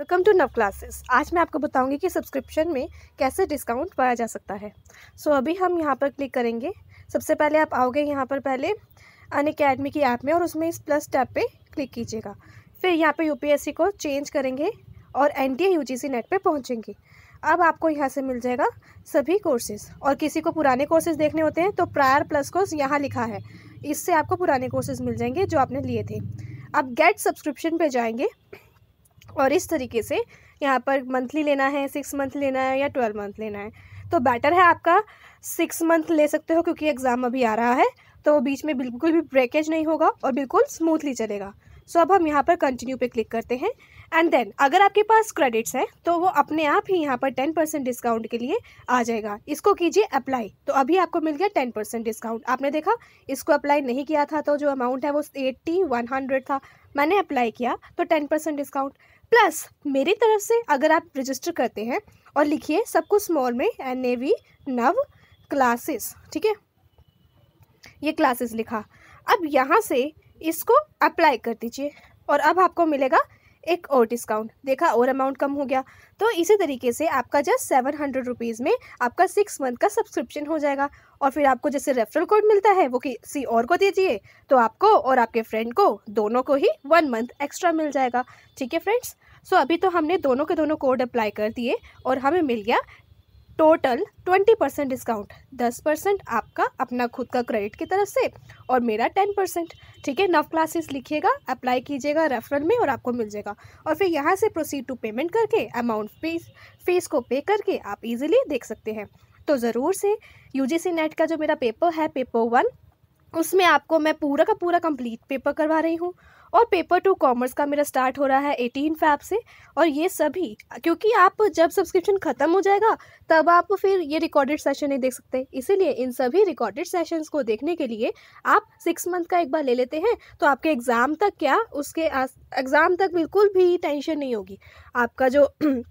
welcome to नव classes आज मैं आपको बताऊंगी कि सब्सक्रिप्शन में कैसे डिस्काउंट पाया जा सकता है सो so, अभी हम यहाँ पर क्लिक करेंगे सबसे पहले आप आओगे यहाँ पर पहले अन अकेडमी की ऐप में और उसमें इस प्लस टैब पे क्लिक कीजिएगा फिर यहाँ पे यूपीएससी को चेंज करेंगे और एन टी नेट पर पहुँचेंगे अब आपको यहाँ से मिल जाएगा सभी कोर्सेज़ और किसी को पुराने कोर्सेज़ देखने होते हैं तो प्रायर प्लस कोर्स यहाँ लिखा है इससे आपको पुराने कोर्सेज़ मिल जाएंगे जो आपने लिए थे अब गेट सब्सक्रिप्शन पर जाएंगे और इस तरीके से यहाँ पर मंथली लेना है सिक्स मंथ लेना है या ट्वेल्व मंथ लेना है तो बेटर है आपका सिक्स मंथ ले सकते हो क्योंकि एग्ज़ाम अभी आ रहा है तो बीच में बिल्कुल भी ब्रेकेज नहीं होगा और बिल्कुल स्मूथली चलेगा सो so, अब हम यहाँ पर कंटिन्यू पे क्लिक करते हैं एंड देन अगर आपके पास क्रेडिट्स हैं तो वो अपने आप ही यहाँ पर टेन परसेंट डिस्काउंट के लिए आ जाएगा इसको कीजिए अप्लाई तो अभी आपको मिल गया टेन परसेंट डिस्काउंट आपने देखा इसको अप्लाई नहीं किया था तो जो अमाउंट है वो एट्टी वन हंड्रेड था मैंने अप्लाई किया तो टेन परसेंट डिस्काउंट प्लस मेरी तरफ से अगर आप रजिस्टर करते हैं और लिखिए सब कुछ स्मॉल में N A V Nav classes ठीक है ये क्लासेस लिखा अब यहाँ से इसको अप्लाई कर दीजिए और अब आपको मिलेगा एक और डिस्काउंट देखा और अमाउंट कम हो गया तो इसी तरीके से आपका जस्ट सेवन हंड्रेड रुपीज़ में आपका सिक्स मंथ का सब्सक्रिप्शन हो जाएगा और फिर आपको जैसे रेफरल कोड मिलता है वो किसी और को दीजिए तो आपको और आपके फ्रेंड को दोनों को ही वन मंथ एक्स्ट्रा मिल जाएगा ठीक है फ्रेंड्स सो अभी तो हमने दोनों के दोनों कोड अप्लाई कर दिए और हमें मिल गया टोटल ट्वेंटी परसेंट डिस्काउंट दस परसेंट आपका अपना खुद का क्रेडिट की तरफ से और मेरा टेन परसेंट ठीक है नव क्लासेस लिखिएगा अप्लाई कीजिएगा रेफरल में और आपको मिल जाएगा और फिर यहाँ से प्रोसीड टू पेमेंट करके अमाउंट फीस फीस को पे करके आप इजीली देख सकते हैं तो ज़रूर से यूजीसी नेट का जो मेरा पेपर है पेपर वन उसमें आपको मैं पूरा का पूरा कंप्लीट पेपर करवा रही हूँ और पेपर टू कॉमर्स का मेरा स्टार्ट हो रहा है एटीन फैब से और ये सभी क्योंकि आप जब सब्सक्रिप्शन ख़त्म हो जाएगा तब आप फिर ये रिकॉर्डेड सेशन नहीं देख सकते इसीलिए इन सभी रिकॉर्डेड सेशंस को देखने के लिए आप सिक्स मंथ का एक बार ले लेते हैं तो आपके एग्ज़ाम तक क्या उसके एग्ज़ाम तक बिल्कुल भी टेंशन नहीं होगी आपका जो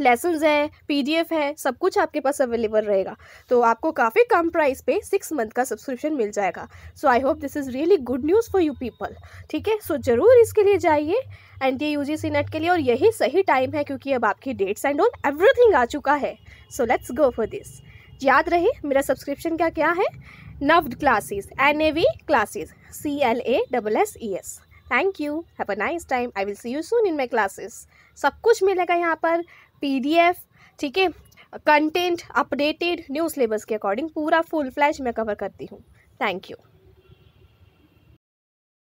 लेसन है पीडीएफ है सब कुछ आपके पास अवेलेबल रहेगा तो आपको काफ़ी कम प्राइस पे सिक्स मंथ का सब्सक्रिप्शन मिल जाएगा so I hope this is really good news for you people ठीक है सो ज़रूर इसके लिए जाइए N T U G NET के लिए और यही सही टाइम है क्योंकि अब आपकी डेट्स एंड ऑल एवरीथिंग आ चुका है so let's go for this याद रहे मेरा सब्सक्रिप्शन का क्या है Navd classes N A V classes C L A double S E S thank you have a nice time I will see you soon in my classes सब कुछ मिलेगा यहाँ पर पीडीएफ ठीक है कंटेंट अपडेटेड न्यू सिलेबस के according पूरा full flash मैं कवर करती हूँ थैंक यू